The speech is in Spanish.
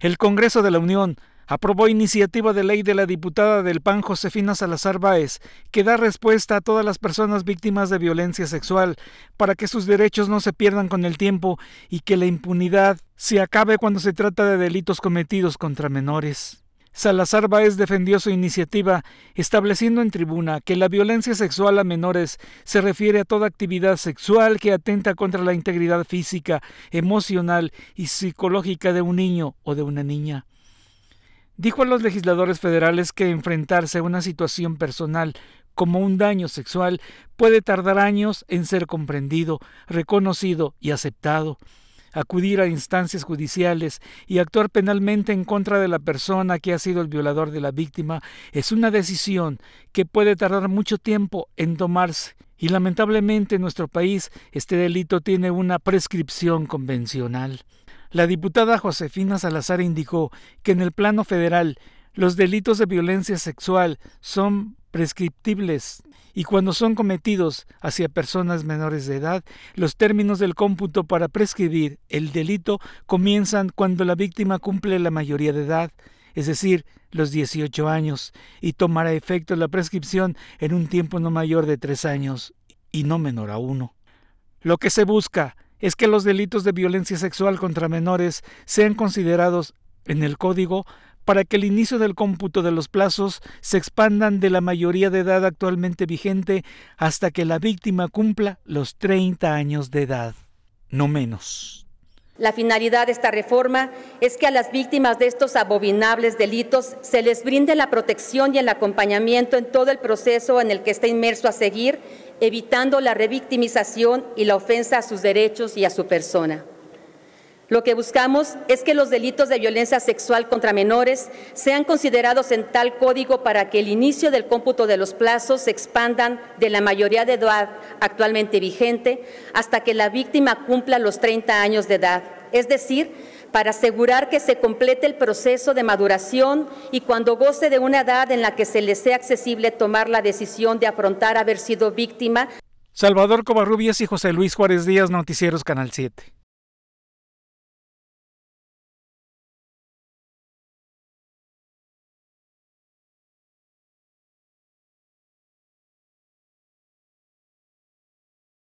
El Congreso de la Unión aprobó iniciativa de ley de la diputada del PAN Josefina Salazar Báez, que da respuesta a todas las personas víctimas de violencia sexual, para que sus derechos no se pierdan con el tiempo y que la impunidad se acabe cuando se trata de delitos cometidos contra menores. Salazar Baez defendió su iniciativa, estableciendo en tribuna que la violencia sexual a menores se refiere a toda actividad sexual que atenta contra la integridad física, emocional y psicológica de un niño o de una niña. Dijo a los legisladores federales que enfrentarse a una situación personal como un daño sexual puede tardar años en ser comprendido, reconocido y aceptado acudir a instancias judiciales y actuar penalmente en contra de la persona que ha sido el violador de la víctima es una decisión que puede tardar mucho tiempo en tomarse y lamentablemente en nuestro país este delito tiene una prescripción convencional. La diputada Josefina Salazar indicó que en el plano federal los delitos de violencia sexual son prescriptibles y cuando son cometidos hacia personas menores de edad, los términos del cómputo para prescribir el delito comienzan cuando la víctima cumple la mayoría de edad, es decir, los 18 años, y tomará efecto la prescripción en un tiempo no mayor de tres años y no menor a uno. Lo que se busca es que los delitos de violencia sexual contra menores sean considerados en el código para que el inicio del cómputo de los plazos se expandan de la mayoría de edad actualmente vigente hasta que la víctima cumpla los 30 años de edad, no menos. La finalidad de esta reforma es que a las víctimas de estos abominables delitos se les brinde la protección y el acompañamiento en todo el proceso en el que está inmerso a seguir, evitando la revictimización y la ofensa a sus derechos y a su persona. Lo que buscamos es que los delitos de violencia sexual contra menores sean considerados en tal código para que el inicio del cómputo de los plazos se expandan de la mayoría de edad actualmente vigente hasta que la víctima cumpla los 30 años de edad, es decir, para asegurar que se complete el proceso de maduración y cuando goce de una edad en la que se le sea accesible tomar la decisión de afrontar haber sido víctima. Salvador Covarrubias y José Luis Juárez Díaz, Noticieros Canal 7.